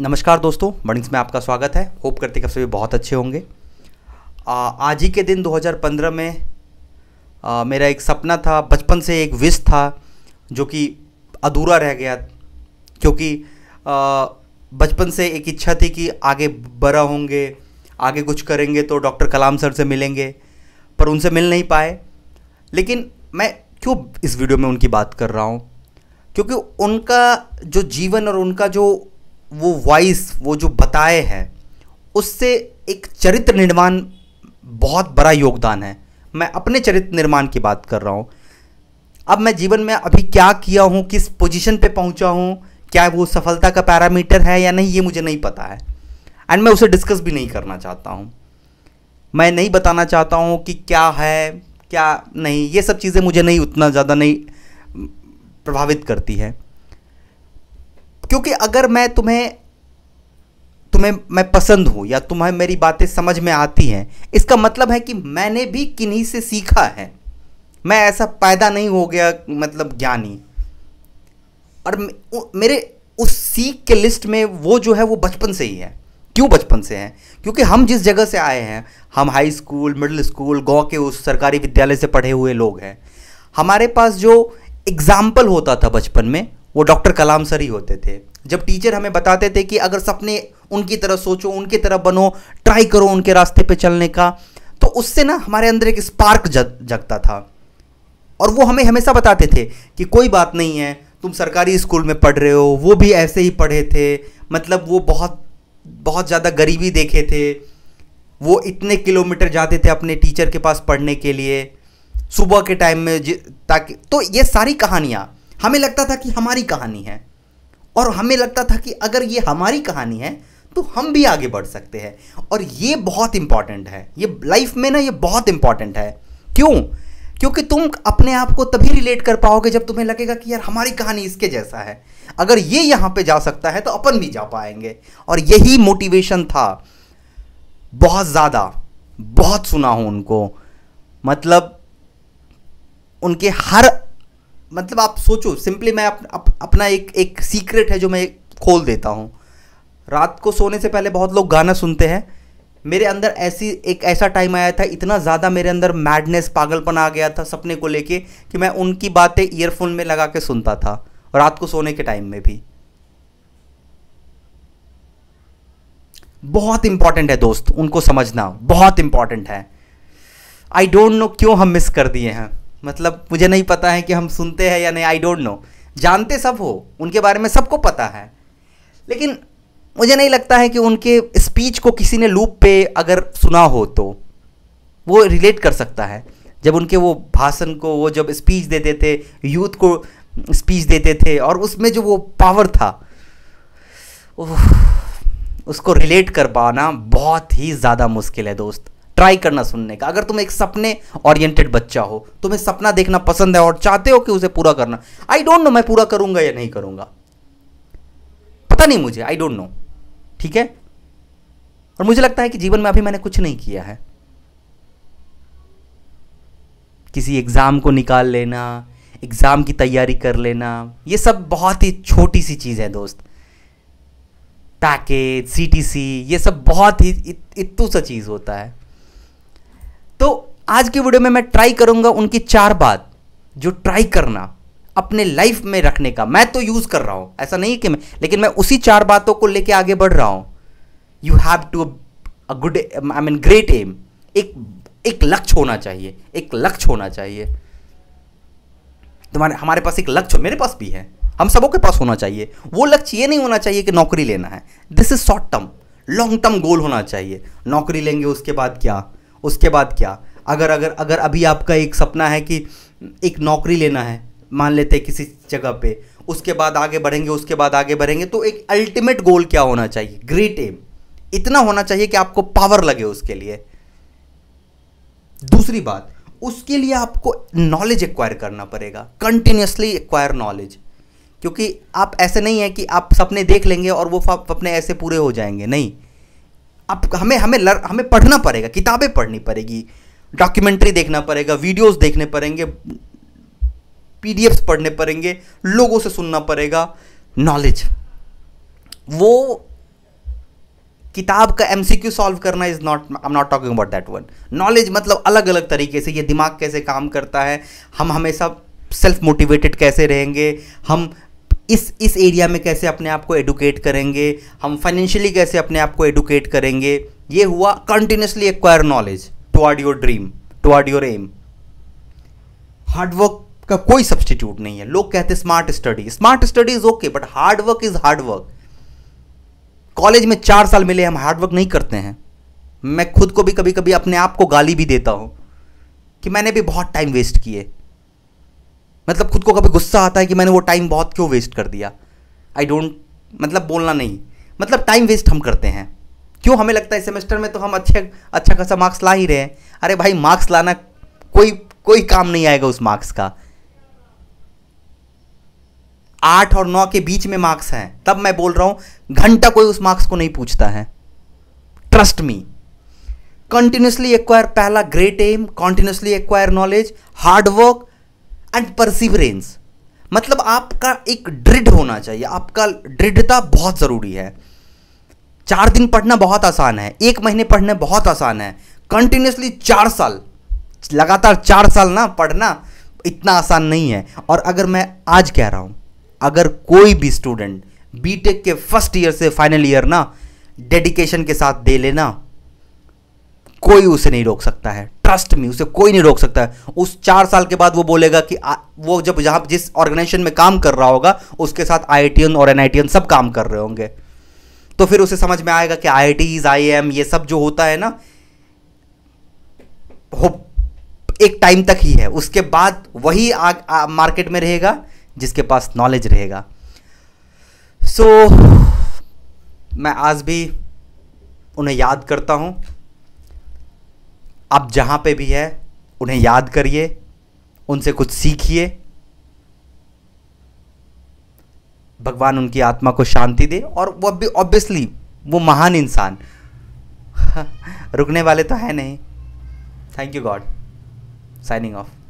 नमस्कार दोस्तों मर्निंग्स में आपका स्वागत है होप करते कि सभी बहुत अच्छे होंगे आज ही के दिन 2015 में आ, मेरा एक सपना था बचपन से एक विश था जो कि अधूरा रह गया क्योंकि बचपन से एक इच्छा थी कि आगे बड़ा होंगे आगे कुछ करेंगे तो डॉक्टर कलाम सर से मिलेंगे पर उनसे मिल नहीं पाए लेकिन मैं क्यों इस वीडियो में उनकी बात कर रहा हूँ क्योंकि उनका जो जीवन और उनका जो वो वॉइस वो जो बताए हैं उससे एक चरित्र निर्माण बहुत बड़ा योगदान है मैं अपने चरित्र निर्माण की बात कर रहा हूँ अब मैं जीवन में अभी क्या किया हूँ किस पोजीशन पे पहुँचा हूँ क्या वो सफलता का पैरामीटर है या नहीं ये मुझे नहीं पता है एंड मैं उसे डिस्कस भी नहीं करना चाहता हूँ मैं नहीं बताना चाहता हूँ कि क्या है क्या नहीं ये सब चीज़ें मुझे नहीं उतना ज़्यादा नहीं प्रभावित करती हैं क्योंकि अगर मैं तुम्हें तुम्हें मैं पसंद हूँ या तुम्हें मेरी बातें समझ में आती हैं इसका मतलब है कि मैंने भी किन्हीं से सीखा है मैं ऐसा पैदा नहीं हो गया मतलब ज्ञानी और मेरे उस सीख के लिस्ट में वो जो है वो बचपन से ही है क्यों बचपन से हैं क्योंकि हम जिस जगह से आए हैं हम हाई स्कूल मिडिल स्कूल गाँव के उस सरकारी विद्यालय से पढ़े हुए लोग हैं हमारे पास जो एग्ज़ाम्पल होता था बचपन में वो डॉक्टर कलाम सर ही होते थे जब टीचर हमें बताते थे कि अगर सपने उनकी तरह सोचो उनकी तरह बनो ट्राई करो उनके रास्ते पे चलने का तो उससे ना हमारे अंदर एक स्पार्क जग जगता था और वो हमें हमेशा बताते थे कि कोई बात नहीं है तुम सरकारी स्कूल में पढ़ रहे हो वो भी ऐसे ही पढ़े थे मतलब वो बहुत बहुत ज़्यादा गरीबी देखे थे वो इतने किलोमीटर जाते थे अपने टीचर के पास पढ़ने के लिए सुबह के टाइम में ताकि तो ये सारी कहानियाँ हमें लगता था कि हमारी कहानी है और हमें लगता था कि अगर ये हमारी कहानी है तो हम भी आगे बढ़ सकते हैं और ये बहुत इंपॉर्टेंट है ये लाइफ में ना ये बहुत इंपॉर्टेंट है क्यों क्योंकि तुम अपने आप को तभी रिलेट कर पाओगे जब तुम्हें लगेगा कि यार हमारी कहानी इसके जैसा है अगर ये यहां पे जा सकता है तो अपन भी जा पाएंगे और यही मोटिवेशन था बहुत ज़्यादा बहुत सुना हूं उनको मतलब उनके हर मतलब आप सोचो सिंपली मैं अप, अप, अपना एक एक सीक्रेट है जो मैं खोल देता हूँ रात को सोने से पहले बहुत लोग गाना सुनते हैं मेरे अंदर ऐसी एक ऐसा टाइम आया था इतना ज़्यादा मेरे अंदर मैडनेस पागलपन आ गया था सपने को लेके कि मैं उनकी बातें ईयरफोन में लगा के सुनता था रात को सोने के टाइम में भी बहुत इंपॉर्टेंट है दोस्त उनको समझना बहुत इंपॉर्टेंट है आई डोंट नो क्यों हम मिस कर दिए हैं मतलब मुझे नहीं पता है कि हम सुनते हैं या नहीं आई डोंट नो जानते सब हो उनके बारे में सबको पता है लेकिन मुझे नहीं लगता है कि उनके स्पीच को किसी ने लूप पे अगर सुना हो तो वो रिलेट कर सकता है जब उनके वो भाषण को वो जब स्पीच देते थे यूथ को स्पीच देते थे और उसमें जो वो पावर था उसको रिलेट कर पाना बहुत ही ज़्यादा मुश्किल है दोस्त ट्राई करना सुनने का अगर तुम एक सपने ओरिएंटेड बच्चा हो तुम्हें सपना देखना पसंद है और चाहते हो कि उसे पूरा करना आई डोंट नो मैं पूरा करूंगा या नहीं करूंगा पता नहीं मुझे आई डोंट नो ठीक है और मुझे लगता है कि जीवन में अभी मैंने कुछ नहीं किया है किसी एग्ज़ाम को निकाल लेना एग्ज़ाम की तैयारी कर लेना ये सब बहुत ही छोटी सी चीज़ है दोस्त पैकेज सी ये सब बहुत ही इतू सा चीज़ होता है तो आज की वीडियो में मैं ट्राई करूंगा उनकी चार बात जो ट्राई करना अपने लाइफ में रखने का मैं तो यूज़ कर रहा हूं ऐसा नहीं कि मैं लेकिन मैं उसी चार बातों को लेके आगे बढ़ रहा हूं you have to a good I mean great aim एक एक लक्ष्य होना चाहिए एक लक्ष्य होना चाहिए तुम्हारे हमारे पास एक लक्ष्य मेरे पास भी है हम सबों के पास होना चाहिए वो लक्ष्य ये नहीं होना चाहिए कि नौकरी लेना है this is short term long term goal होना चाहिए नौकरी लेंगे उसके बाद क्या उसके बाद क्या अगर अगर अगर अभी आपका एक सपना है कि एक नौकरी लेना है मान लेते हैं किसी जगह पे उसके बाद आगे बढ़ेंगे उसके बाद आगे बढ़ेंगे तो एक अल्टीमेट गोल क्या होना चाहिए ग्रेट एम इतना होना चाहिए कि आपको पावर लगे उसके लिए दूसरी बात उसके लिए आपको नॉलेज एक्वायर करना पड़ेगा कंटिन्यूसली एक्वायर नॉलेज क्योंकि आप ऐसे नहीं है कि आप सपने देख लेंगे और वो सपने ऐसे पूरे हो जाएंगे नहीं आप हमें हमें लर, हमें पढ़ना पड़ेगा किताबें पढ़नी पड़ेगी डॉक्यूमेंट्री देखना पड़ेगा वीडियोस देखने पड़ेंगे पीडीएफ्स पढ़ने पड़ेंगे लोगों से सुनना पड़ेगा नॉलेज वो किताब का क्यू सॉल्व करना is not I am not talking about that one knowledge मतलब अलग अलग तरीके से ये दिमाग कैसे काम करता है हम हमेशा सेल्फ मोटिवेटेड कैसे रहेंगे हम इस इस एरिया में कैसे अपने आप को एडुकेट करेंगे हम फाइनेंशियली कैसे अपने आप को एडुकेट करेंगे ये हुआ continuously acquire knowledge toward your dream toward your aim hard work का कोई सब्सटीट्यूट नहीं है लोग कहते smart study smart study is okay but hard work is hard work college में चार साल मिले हम हार्डवर्क नहीं करते हैं मैं खुद को भी कभी कभी अपने आप को गाली भी देता हूं कि मैंने भी बहुत टाइम वेस्ट किए मतलब खुद को कभी गुस्सा आता है कि मैंने वो टाइम बहुत क्यों वेस्ट कर दिया आई डोंट मतलब बोलना नहीं मतलब टाइम वेस्ट हम करते हैं क्यों हमें लगता है सेमेस्टर में तो हम अच्छे अच्छा खासा मार्क्स ला ही रहे हैं अरे भाई मार्क्स लाना कोई कोई काम नहीं आएगा उस मार्क्स का आठ और नौ के बीच में मार्क्स हैं तब मैं बोल रहा हूं घंटा कोई उस मार्क्स को नहीं पूछता है ट्रस्ट मी कंटिन्यूसली एक्वायर पहला great aim continuously acquire knowledge hard work and perseverance मतलब आपका एक दृढ़ होना चाहिए आपका दृढ़ता बहुत ज़रूरी है चार दिन पढ़ना बहुत आसान है एक महीने पढ़ना बहुत आसान है कंटिन्यूसली चार साल लगातार चार साल ना पढ़ना इतना आसान नहीं है और अगर मैं आज कह रहा हूँ अगर कोई भी स्टूडेंट बीटेक के फर्स्ट ईयर से फाइनल ईयर ना डेडिकेशन के साथ दे लेना कोई उसे नहीं रोक सकता है ट्रस्ट में उसे कोई नहीं रोक सकता है उस चार साल के बाद वो बोलेगा कि आ, वो जब जहाँ जिस ऑर्गेनाइजेशन में काम कर रहा होगा उसके साथ आई और एन सब काम कर रहे होंगे तो फिर उसे समझ में आएगा कि आई आई एम ये सब जो होता है ना हो एक टाइम तक ही है उसके बाद वही आ, आ, मार्केट में रहेगा जिसके पास नॉलेज रहेगा सो so, मैं आज भी उन्हें याद करता हूँ आप जहाँ पे भी है उन्हें याद करिए उनसे कुछ सीखिए भगवान उनकी आत्मा को शांति दे और वो भी ऑब्वियसली वो महान इंसान रुकने वाले तो है नहीं thank you God signing of